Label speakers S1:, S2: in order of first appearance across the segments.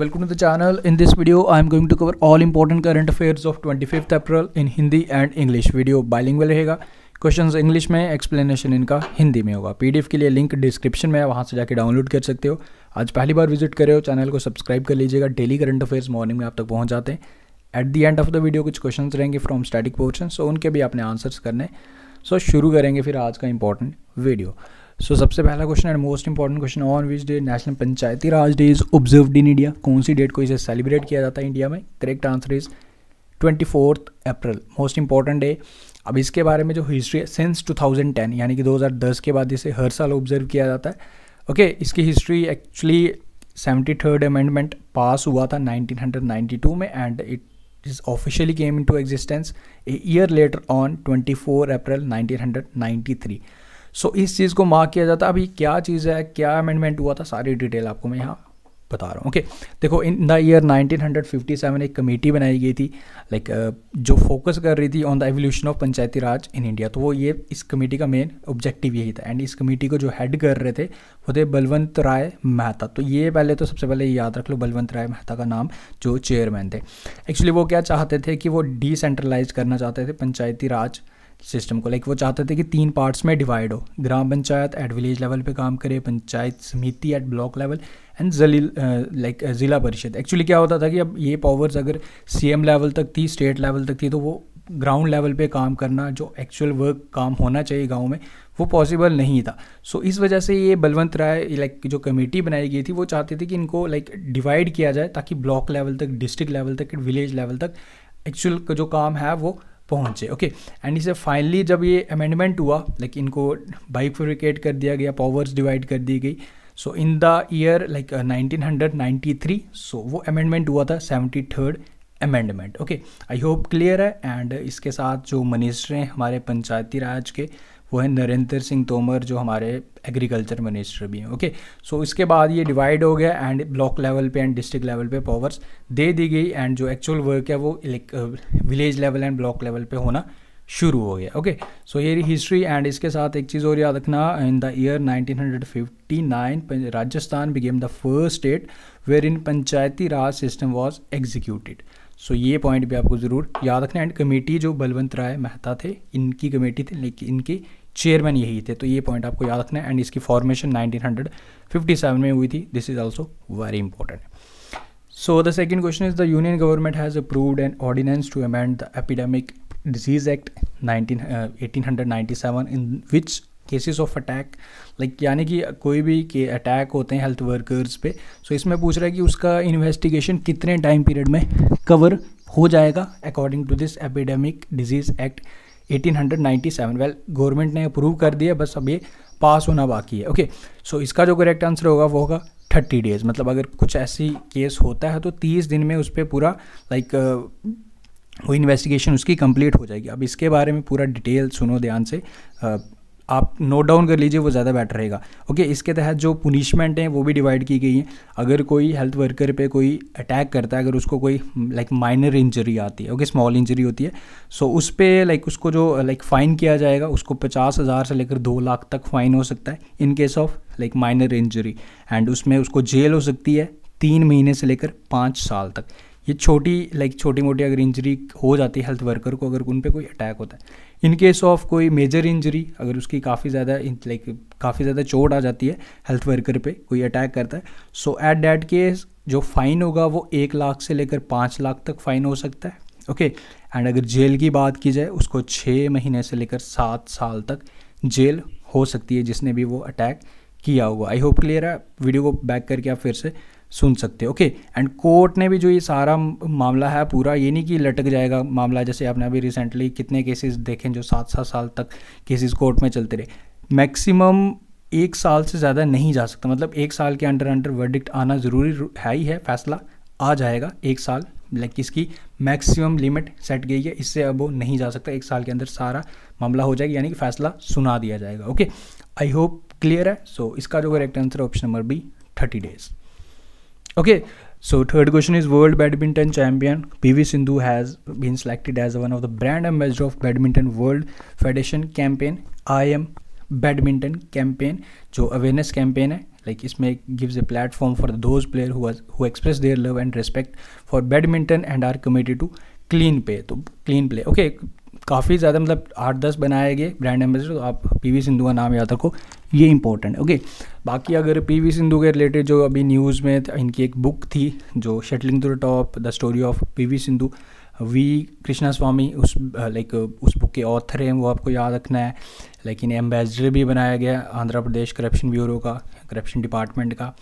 S1: Welcome to the channel. In this video, I am going to cover all important current affairs of 25th April in Hindi and English. Video bilingual रहेगा question English में explanation इनका हिंदी में होगा PDF के लिए link description में है वहाँ से जाके डाउनलोड कर सकते हो आज पहली बार विजिट करे हो चैनल को सब्सक्राइब कर लीजिएगा डेली करंट अफेयर्स मॉर्निंग में आप तक पहुँच जाते हैं at the end of the video कुछ क्वेश्चन रहेंगे फ्रॉम स्टैटिक पोर्शन सो उनके भी आपने आंसर्स करने सो so, शुरू करेंगे फिर आज का इंपॉर्टेंट वीडियो सो so, सबसे पहला question and most important question on which day national Panchayati Raj day is observe in India कौन सी डेट को इसे सेलिब्रेट किया जाता है इंडिया में correct answer is twenty fourth April most important day अब इसके बारे में जो हिस्ट्री है सिंस 2010 यानी कि 2010 के बाद इसे हर साल ऑब्जर्व किया जाता है ओके okay, इसकी history actually seventy third amendment pass हुआ था 1992 में and it is officially came into existence a year later on 24 April 1993 so इस चीज़ को मार्क किया जाता है अभी क्या चीज़ है क्या अमेंडमेंट हुआ था सारी डिटेल आपको मैं यहाँ बता रहा हूँ ओके okay. देखो इन द ईयर 1957 एक कमेटी बनाई गई थी लाइक like, uh, जो फोकस कर रही थी on the evolution of Panchayati Raj in India तो वो ये इस कमेटी का मेन ऑब्जेक्टिव यही था एंड इस कमेटी को जो हेड कर रहे थे वो थे बलवंत राय मेहता तो ये पहले तो सबसे पहले याद रख लो बलवंत राय मेहता का नाम जो चेयरमैन थे एक्चुअली वो क्या चाहते थे कि वो डिसेंट्रलाइज करना चाहते थे पंचायती राज सिस्टम को लाइक वो चाहते थे कि तीन पार्ट्स में डिवाइड हो ग्राम पंचायत एट विलेज लेवल पे काम करे पंचायत समिति एट ब्लॉक लेवल एंड जलील लाइक ज़िला परिषद एक्चुअली क्या होता था कि अब ये पावर्स अगर सीएम लेवल तक थी स्टेट लेवल तक थी तो वो ग्राउंड लेवल पे काम करना जो एक्चुअल वर्क काम होना चाहिए गाँव में वो पॉसिबल नहीं था सो so, इस वजह से ये बलवंत राय लाइक जो कमेटी बनाई गई थी वो चाहते थे कि इनको लाइक डिवाइड किया जाए ताकि ब्लॉक लेवल तक डिस्ट्रिक्ट लेवल तक विलेज लेवल तक एक्चुअल का जो काम है वो पहुंचे ओके एंड इसे फाइनली जब ये अमेंडमेंट हुआ लाइक इनको बाइफ्रिकेट कर दिया गया पावर्स डिवाइड कर दी गई so in the year like 1993 so so, वो अमेंडमेंट हुआ था seventy third amendment okay I hope clear है एंड इसके साथ जो मिनिस्टर हैं हमारे पंचायती राज के वो है नरेंद्र सिंह तोमर जो हमारे एग्रीकल्चर मिनिस्टर भी हैं ओके सो इसके बाद ये डिवाइड हो गया एंड ब्लॉक लेवल पे एंड डिस्ट्रिक्ट लेवल पे पावर्स दे दी गई एंड जो एक्चुअल वर्क है वो village level and block level पे होना शुरू हो गया ओके सो ये हिस्ट्री एंड इसके साथ एक चीज़ और याद रखना in the year 1959 Rajasthan became the first state where in Panchayati Raj system was executed so ये पॉइंट भी आपको ज़रूर याद रखना एंड कमेटी जो बलवंत राय मेहता थे इनकी कमेटी थी लेकिन इनकी चेयरमैन यही थे तो ये पॉइंट आपको याद रखना है एंड इसकी फॉर्मेशन 1957 में हुई थी this is also very important so the second question is the union government has approved an ordinance to amend the epidemic disease act nineteen in which cases of attack like यानी कि कोई भी के attack होते हैं health workers पे सो so इसमें पूछ रहा है कि उसका इन्वेस्टिगेशन कितने टाइम पीरियड में कवर हो जाएगा according to this epidemic disease act 1897 well government ने अप्रूव कर दिया बस अब ये पास होना बाकी है ओके okay, सो so इसका जो करेक्ट आंसर होगा वो होगा थर्टी डेज़ मतलब अगर कुछ ऐसी केस होता है तो तीस दिन में उस पर पूरा लाइक वो इन्वेस्टिगेशन उसकी कंप्लीट हो जाएगी अब इसके बारे में पूरा डिटेल सुनो ध्यान से आप नोट डाउन कर लीजिए वो ज़्यादा बेटर रहेगा ओके इसके तहत जो पुनिशमेंट हैं वो भी डिवाइड की गई हैं अगर कोई हेल्थ वर्कर पे कोई अटैक करता है अगर उसको कोई लाइक माइनर इंजरी आती है ओके स्मॉल इंजरी होती है सो उस पर लाइक उसको जो लाइक फ़ाइन किया जाएगा उसको पचास हज़ार से लेकर दो लाख तक फ़ाइन हो सकता है in case of like minor injury and उसमें उसको जेल हो सकती है तीन महीने से लेकर पाँच साल तक ये छोटी लाइक छोटी मोटी अगर इंजरी हो जाती है हेल्थ वर्कर को अगर उन पर कोई अटैक होता है इन केस ऑफ कोई मेजर इंजरी अगर उसकी काफ़ी ज़्यादा लाइक काफ़ी ज़्यादा चोट आ जाती है हेल्थ वर्कर पे कोई अटैक करता है सो एट डैट केस जो फ़ाइन होगा वो एक लाख से लेकर पाँच लाख तक फ़ाइन हो सकता है ओके okay. एंड अगर जेल की बात की जाए उसको छः महीने से लेकर सात साल तक जेल हो सकती है जिसने भी वो अटैक किया होगा आई होप क्लियर है वीडियो को बैक करके आप फिर से सुन सकते हो ओके एंड कोर्ट ने भी जो ये सारा मामला है पूरा ये नहीं कि लटक जाएगा मामला जैसे आपने अभी रिसेंटली कितने केसेस देखें जो सात सात साल तक केसेस कोर्ट में चलते रहे मैक्सिमम एक साल से ज़्यादा नहीं जा सकता मतलब एक साल के अंडर अंडर वर्डिक्ट आना ज़रूरी है ही है फैसला आ जाएगा एक साल लाइक इसकी मैक्सिमम लिमिट सेट गई है इससे अब वो नहीं जा सकता एक साल के अंदर सारा मामला हो जाएगा यानी कि फैसला सुना दिया जाएगा ओके आई होप क्लियर है सो so, इसका जो correct answer option number B thirty days okay so third question is world badminton champion P V Sindhu has been selected as one of the brand ambassador of badminton world federation campaign I am badminton campaign जो awareness campaign है like इसमें gives a platform for those player who express their love and respect for badminton and are committed to clean play तो clean play okay काफ़ी ज़्यादा मतलब आठ दस बनाए गए ब्रांड एम्बेसडर तो आप पी वी सिंधु का नाम याद रखो ये इंपॉर्टेंट ओके बाकी अगर वी सिंधु के रिलेटेड जो अभी न्यूज़ में इनकी एक बुक थी जो shuttling to the top the story of V Sindhu V Krishnaswamy उस लाइक उस बुक के ऑथर हैं वो आपको याद रखना है लेकिन एम्बेसडर भी बनाया गया आंध्र प्रदेश करप्शन ब्यूरो का करप्शन डिपार्टमेंट का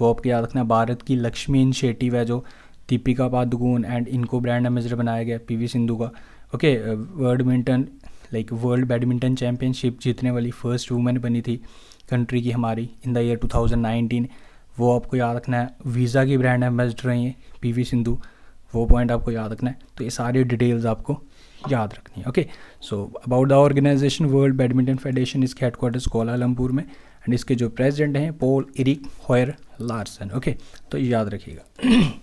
S1: वो आपको याद रखना है भारत की लक्ष्मी इनिशिएटिव है जो दीपिका पादुकोण एंड इनको ब्रांड एम्बेसडर बनाया गया पीवी सिंधु का ओके वर्डमिंटन लाइक वर्ल्ड बैडमिंटन चैम्पियनशिप जीतने वाली फ़र्स्ट वूमेन बनी थी कंट्री की हमारी इन द ईयर 2019 वो आपको याद रखना है वीज़ा की ब्रांड एम्बेसडर रही हैं पी सिंधु वो पॉइंट आपको याद रखना है तो ये सारी डिटेल्स आपको याद रखनी है okay so about the organization world badminton federation इसके हेडक्वार्टर्स कोलालमपुर में एंड इसके जो प्रेसिडेंट हैं Poul Erik Hoyer Larsen okay तो याद रखिएगा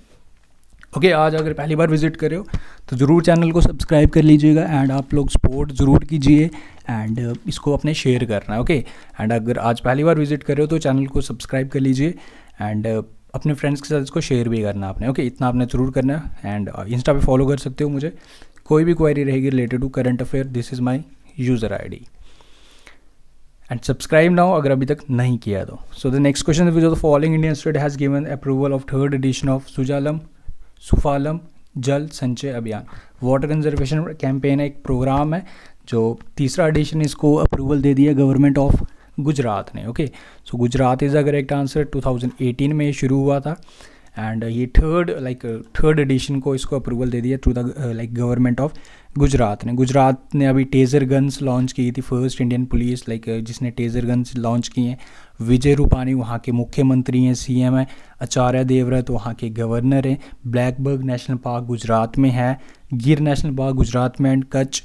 S1: ओके आज अगर पहली बार विजिट करे हो तो ज़रूर चैनल को सब्सक्राइब कर लीजिएगा एंड आप लोग सपोर्ट ज़रूर कीजिए एंड uh, इसको अपने शेयर करना है ओके एंड अगर आज पहली बार विजिट कर रहे हो तो चैनल को सब्सक्राइब कर लीजिए एंड uh, अपने फ्रेंड्स के साथ इसको शेयर भी करना आपने ओके okay, इतना आपने ज़रूर करना है एंड इंस्टा uh, पे फॉलो कर सकते हो मुझे कोई भी क्वारी रहेगी related to current affair this is my user I and subscribe now अगर अभी तक नहीं किया तो so the next question the following Indian state has given approval of third edition of Sujalam Sufalam Jal Sanchay Abhiyan water conservation campaign एक program है जो तीसरा एडिशन इसको अप्रूवल दे दिया गवर्नमेंट ऑफ गुजरात ने okay so Gujarat is a correct answer 2018 में शुरू हुआ था एंड ये थर्ड लाइक थर्ड एडिशन को इसको अप्रूवल दे दिया through the like government of Gujarat ने गुजरात ने अभी टेज़र गन्स लॉन्च की थी फर्स्ट इंडियन पुलिस लाइक जिसने टेज़र गन्स लॉन्च की हैं विजय रूपानी वहाँ के मुख्यमंत्री हैं सीएम हैं आचार्य देवव्रत वहाँ के गवर्नर हैं ब्लैकबर्ग नेशनल पार्क गुजरात में है गिर नेशनल पार्क गुजरात में and Kutch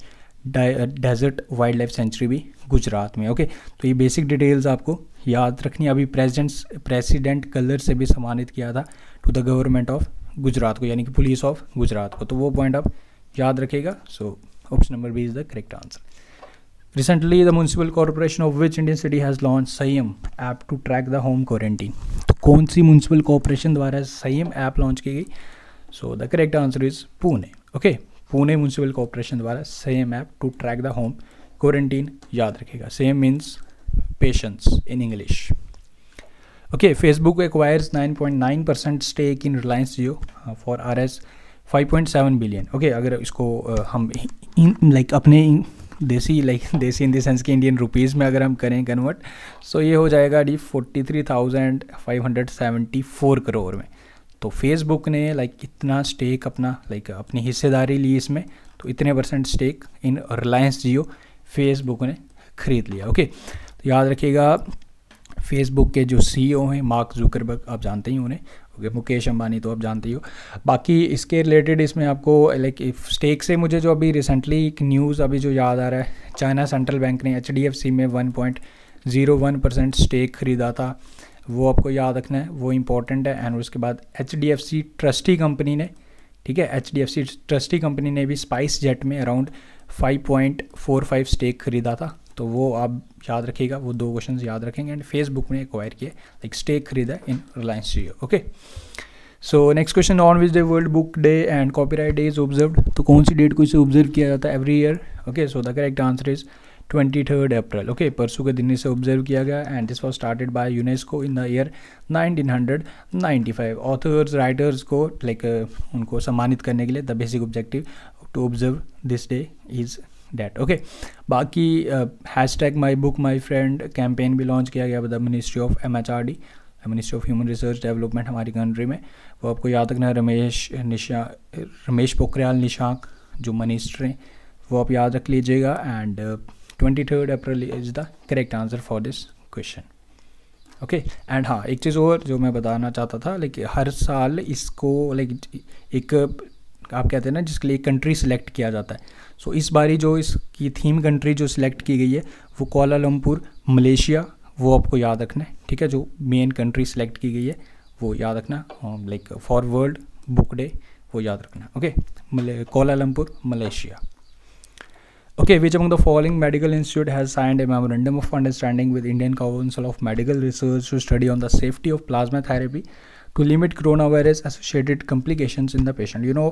S1: desert wildlife sanctuary भी गुजरात में ओके तो ये बेसिक डिटेल्स आपको याद रखनी अभी प्रेसिडेंट्स प्रेसिडेंट कलर से भी सम्मानित किया था to the government of Gujarat को यानी कि पुलिस ऑफ गुजरात को तो वो पॉइंट आप याद रखेगा so option number B is the correct answer recently the municipal corporation of which Indian city has launch Sayam app to track the home quarantine तो कौन सी म्यूनसिपल कॉरपोरेशन द्वारा सयम ऐप लॉन्च की गई so the correct answer is Pune okay Pune municipal corporation द्वारा Sayam app to track the home quarantine याद रखेगा Sayam means patience in English okay Facebook acquires nine point nine percent stake in Reliance Jio for R S 5.7 billion okay अगर इसको हम like अपने देसी like देसी in the sense के इंडियन रुपीज़ में अगर हम करें कन्वर्ट सो ये हो जाएगा D forty three thousand five hundred seventy four crore में तो फेसबुक ने लाइक इतना स्टेक अपना लाइक अपनी हिस्सेदारी ली इसमें तो इतने percent stake in Reliance Jio Facebook ने ख़रीद लिया ओके तो याद रखिएगा फेसबुक के जो सीईओ e हैं मार्क जुकरबर्ग आप जानते ही उन्हें ओके मुकेश अंबानी तो आप जानते ही हो बाकी इसके रिलेटेड इसमें आपको लाइक स्टेक से मुझे जो अभी रिसेंटली एक न्यूज़ अभी जो याद आ रहा है चाइना सेंट्रल बैंक ने एच में one point zero one percent stake खरीदा था वो आपको याद रखना है वो इम्पोर्टेंट है एंड उसके बाद H D F C trustee company ने ठीक है H D F C trustee company ने भी स्पाइस जेट में around five point four five stake खरीदा था तो वो आप याद रखिएगा वो दो क्वेश्चन याद रखेंगे एंड फेसबुक ने एक्वायर किया लाइक स्टेक खरीदा in Reliance Jio okay so next question on which day world book day and copyright day is observe तो कौन सी डेट को इसे ऑब्जर्व किया जाता है every year okay so the correct answer is twenty third April okay परसों के दिन इसे ऑब्जर्व किया गया and this was started by UNESCO in the year nineteen hundred ninety five authors writers को लाइक उनको सम्मानित करने के लिए the basic objective to observe this day is that okay बाकी hashtag my book my friend campaign भी launch किया गया the ministry of M H R D ministry of human research development हमारी कंट्री में वो आपको याद रखना है रमेश निशा रमेश पोखरियाल निशांक जो मिनिस्टर हैं वो आप याद रख लीजिएगा and twenty third April is the correct answer for this question okay and हाँ एक चीज़ और जो मैं बताना चाहता था लाइक हर साल इसको लाइक एक आप कहते हैं ना जिसके लिए कंट्री सिलेक्ट किया जाता है सो so, इस बारी जो इसकी थीम कंट्री जो सिलेक्ट की गई है वो कोलालमपुर मलेशिया वो आपको याद रखना है ठीक है जो मेन कंट्री सिलेक्ट की गई है वो याद रखना like for world book day वो याद रखना okay Kuala Lumpur Malaysia okay which among the following medical institute has signed a memorandum of understanding with Indian council of medical research to study on the safety of plasma therapy to limit coronavirus associated complications in the patient you know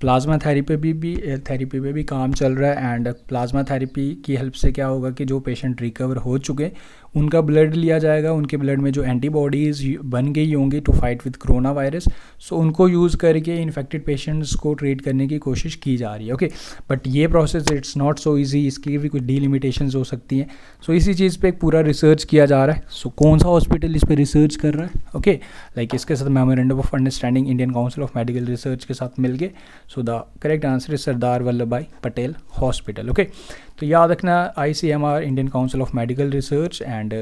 S1: plasma therapy भी, भी eh, therapy पे भी काम चल रहा है and plasma therapy की help से क्या होगा कि जो पेशेंट रिकवर हो चुके उनका ब्लड लिया जाएगा उनके ब्लड में जो एंटीबॉडीज़ बन गई होंगी to fight with coronavirus so उनको यूज़ करके इन्फेक्टेड पेशेंट्स को ट्रीट करने की कोशिश की जा रही है ओके okay? बट ये process it's not so easy इसकी भी कुछ डीलिमिटेशन हो सकती हैं सो so, इसी चीज़ पर पूरा रिसर्च किया जा रहा है सो so, कौन सा हॉस्पिटल इस पर रिसर्च कर रहा है ओके okay? लाइक like इसके साथ memorandum of understanding Indian council of medical research के साथ मिल गए so the correct answer is Sardar Vallabhbhai Patel hospital okay तो याद रखना I Indian council of medical research and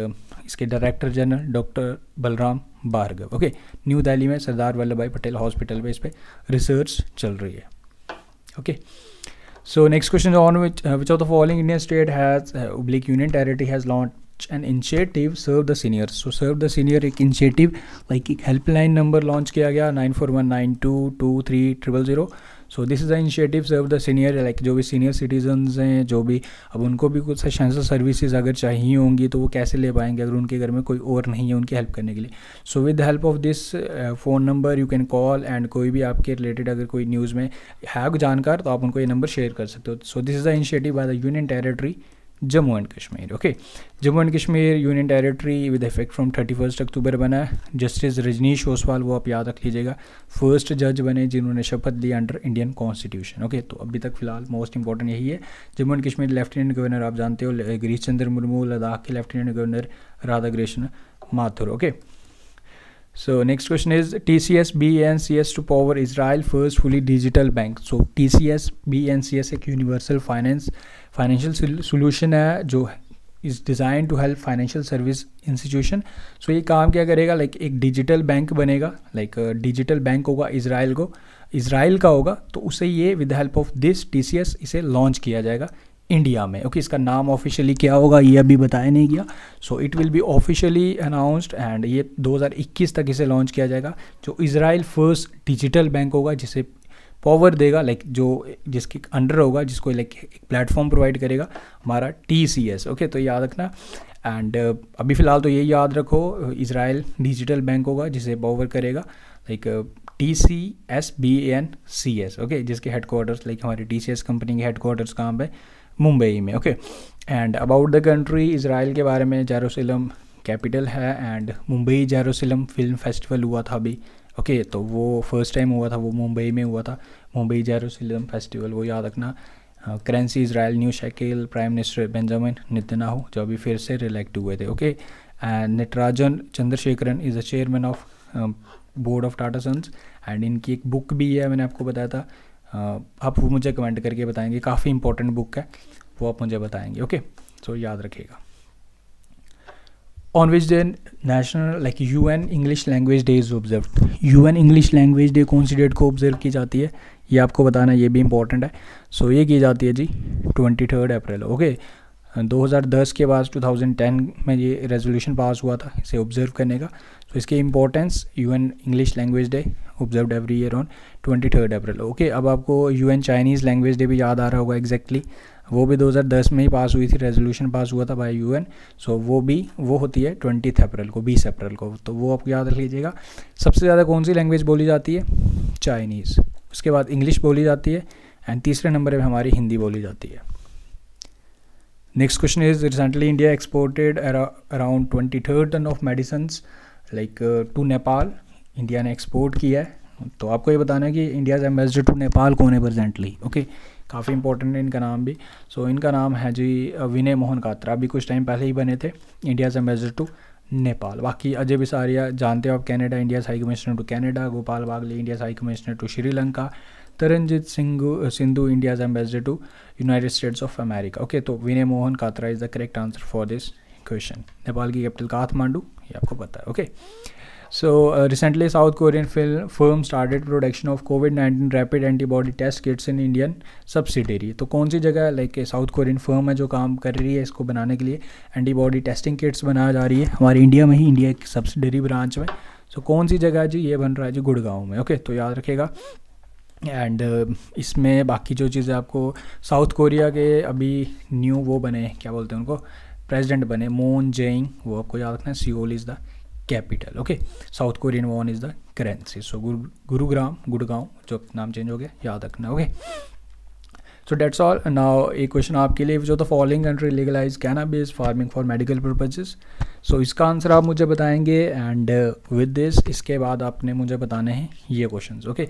S1: इसके director general doctor Balram Bhargava okay New Delhi में सरदार वल्लभ भाई पटेल हॉस्पिटल में इस पर रिसर्च चल रही है okay so next question on which which of the following Indian state has state union territory has union and initiative serve the senior so serve the senior एक initiative like एक helpline number launch किया गया nine four one nine two two three triple zero so this is a initiative serve the senior like जो भी senior citizens हैं जो भी अब उनको भी कुछ सेंसर सर्विसेज अगर चाहिए होंगी तो वो कैसे ले पाएंगे अगर उनके घर में कोई और नहीं है उनकी हेल्प करने के लिए so with the help of this phone number you can call and कोई भी आपके रिलेटेड अगर कोई न्यूज़ में है जानकार तो आप उनको ये नंबर शेयर कर सकते हो so this is a initiative by the union territory Jammu and Kashmir okay Jammu and Kashmir union territory with effect from thirty first October बना जस्टिस रजनीश ओसवाल वो आप याद रख लीजिएगा फर्स्ट जज बने जिन्होंने शपथ ली अंडर इंडियन कॉन्स्टिट्यूशन ओके तो अभी तक फिलहाल मोस्ट इंपॉर्टेंट यही है Jammu and Kashmir lieutenant governor आप जानते हो गिरीश चंद्र मुर्मू लद्दाख के lieutenant governor Radha Krishna Mathur okay okay? So next question is T C C S B N S to power Israel first fully digital bank so T C S B N C S एक universal finance financial solution है जो is design to help financial service institution so ये काम क्या करेगा like like, एक digital bank बनेगा like digital bank होगा इसराइल को इसराइल का होगा तो उसे ये with help of this T C S इसे लॉन्च किया जाएगा इंडिया में ओके okay, इसका नाम ऑफिशियली क्या होगा ये अभी बताया नहीं गया so it will be officially announced and ये 2021 तक इसे लॉन्च किया जाएगा जो इसराइल फर्स्ट डिजिटल बैंक होगा जिसे पावर देगा लाइक like जो जिसके अंडर होगा जिसको लाइक like एक प्लेटफॉर्म प्रोवाइड करेगा हमारा टी सी एस ओके तो याद रखना एंड uh, अभी फ़िलहाल तो ये याद रखो इसराइल डिजिटल बैंक होगा जिसे पावर करेगा like T C S B N C S okay जिसके हेड क्वार्टर्स लाइक हमारे टी सी एस कंपनी के हेड क्वार्टर्स कहाँ पर मुंबई में okay and about the country Israel के बारे में जेरोसलम कैपिटल है and Mumbai Jerusalem film festival हुआ था अभी ओके okay, तो वो फर्स्ट टाइम हुआ था वो मुंबई में हुआ था मुंबई जेरोसलम फेस्टिवल वो याद रखना currency Israel new shekel prime minister Benjamin Netanyahu जो अभी फिर से रिलेक्ट हुए थे okay and Natarajan Chandrasekaran is a chairman of board of Tata sons and इनकी एक बुक भी है मैंने आपको बताया था आप वो मुझे कमेंट करके बताएंगे काफ़ी इंपॉर्टेंट बुक है वो आप मुझे बताएंगे ओके सो याद रखिएगा on which day national like U N English language day is observe U N English language day कौन सी डेट को ऑब्जर्व की जाती है ये आपको बताना ये भी इंपॉर्टेंट है सो so, ये की जाती है जी ट्वेंटी थर्ड अप्रैल ओके 2010 के बाद 2010 में ये रेजोल्यूशन पास हुआ था इसे ऑब्जर्व करने का तो so, इसके importance an English language day observed every year on twenty third April okay अब आपको U N Chinese language day भी याद आ रहा होगा एग्जैक्टली exactly. वो भी 2010 में ही पास हुई थी रेजोल्यूशन पास हुआ था बाय यू एन सो वो भी वो होती है ट्वेंटी अप्रैल को बीस अप्रैल को तो वो आप याद रख लीजिएगा सबसे ज़्यादा कौन सी लैंग्वेज बोली जाती है चाइनीज़ उसके बाद इंग्लिश बोली जाती है एंड तीसरे नंबर पर हमारी हिंदी बोली जाती है next question is recently India exported around twenty ton of medicines like to Nepal India ने एक्सपोर्ट किया है तो आपको ये बताना है कि इंडियाज़ एम्बेसडर टू नेपाल कौन है प्रजेंटली ओके काफ़ी इंपॉर्टेंट है इनका नाम भी सो so, इनका नाम है जी विनय मोहन कात्रा अभी कुछ टाइम पहले ही बने थे इंडियाज़ एम्बेसडर टू नेपाल बाकी अजय बिसारिया जानते हो आप Canada India's high commissioner to Canada Gopal Baglay India's high commissioner to Sri Lanka Taranjit Singh Sandhu India's ambassador to United States of America okay तो Vinay Mohan Kwatra is the correct answer for this question Nepal की कैपिटल काठमांडू ये आपको पता है okay so recently South Korean film firm started production of covid nineteen rapid antibody test kits in Indian subsidiary तो कौन सी जगह like south Korean firm है जो काम कर रही है इसको बनाने के लिए एंटीबॉडी टेस्टिंग किट्स बनाया जा रही है हमारे इंडिया में ही इंडिया की सब्सिडरी ब्रांच में सो so, कौन सी जगह है जी ये बन रहा है जी गुड़गांव में ओके okay, तो याद रखेगा एंड uh, इसमें बाकी जो चीज़ें आपको साउथ कोरिया के अभी न्यू वो बने क्या बोलते हैं उनको प्रेसिडेंट बने मोन जेइंग वो आपको याद रखना है Seoul is the capital okay South Korean won is the currency so Gurugram Gurgaon जो नाम चेंज हो गया याद रखना okay so that's all now एक क्वेश्चन आपके लिए जो the following country legalize cannabis farming for medical purposes so इसका आंसर आप मुझे बताएंगे एंड विद दिस इसके बाद आपने मुझे बताने हैं ये क्वेश्चन ओके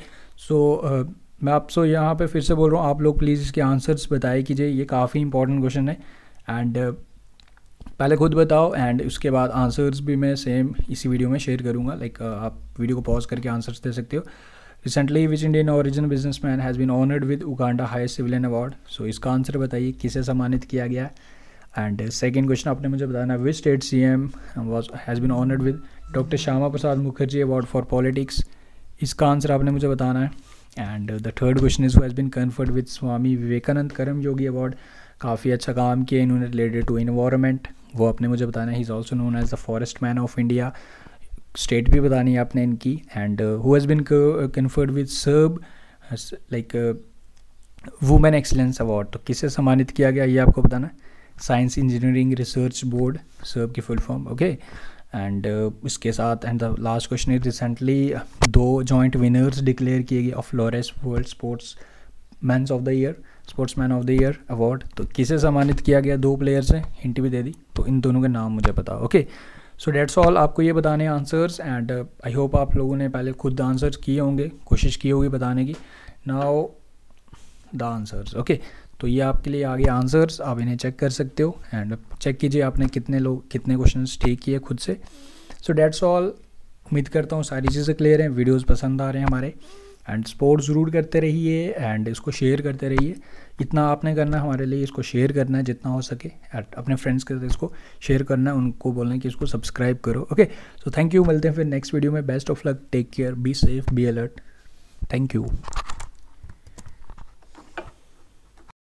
S1: सो मैं आपसे यहाँ पे फिर से बोल रहा हूँ आप लोग प्लीज़ इसके आंसर्स बताए कीजिए ये काफ़ी इंपॉर्टेंट क्वेश्चन है एंड पहले खुद बताओ एंड उसके बाद आंसर्स भी मैं सेम इसी वीडियो में शेयर करूंगा लाइक like, uh, आप वीडियो को पॉज करके आंसर्स दे सकते हो recently which Indian origin man has been honoured with Uganda highest civilian award so इसका आंसर बताइए किसे सम्मानित किया गया एंड सेकेंड क्वेश्चन आपने मुझे बताना which state C M was has been honoured with doctor Shyama Prasad Mukherjee award for politics इसका आंसर आपने मुझे बताना है and the third question is has been conferred with Swami Vivekananda Karma Yogi award काफ़ी अच्छा काम किया इन्होंने रिलेटेड टू इन्वायरमेंट वो आपने मुझे बताना he is also known as the forest man of India state भी बतानी है आपने इनकी and who has been conferred with SERB like women excellence award तो किसे सम्मानित किया गया ये आपको बताना science engineering research board SERB की फुल फॉर्म ओके एंड इसके साथ and the last question is recently दो जॉइंट विनर्स डिक्लेयर किए गए of Laureus world sports man's of the year sportsman of the year award तो किसे सम्मानित किया गया दो प्लेयर से हिंट भी दे दी तो इन दोनों के नाम मुझे पता ओके सो डेट्स ऑल आपको ये बताने आंसर्स एंड आई होप आप लोगों ने पहले खुद आंसर्स किए होंगे कोशिश की होगी बताने की नाउ द आंसर्स ओके तो ये आपके लिए आगे आंसर्स आप इन्हें चेक कर सकते हो एंड चेक कीजिए आपने कितने लोग कितने क्वेश्चन ठीक किए खुद से सो डेट्स ऑल उम्मीद करता हूँ सारी चीज़ें क्लियर हैं वीडियोज़ पसंद आ रहे हैं हमारे एंड सपोर्ट ज़रूर करते रहिए एंड इसको शेयर करते रहिए इतना आपने करना है हमारे लिए इसको शेयर करना है जितना हो सके एट अपने फ्रेंड्स के साथ इसको शेयर करना है उनको बोलना है कि इसको सब्सक्राइब करो ओके सो थैंक यू मिलते हैं फिर नेक्स्ट वीडियो में best of luck take care be safe be alert thank you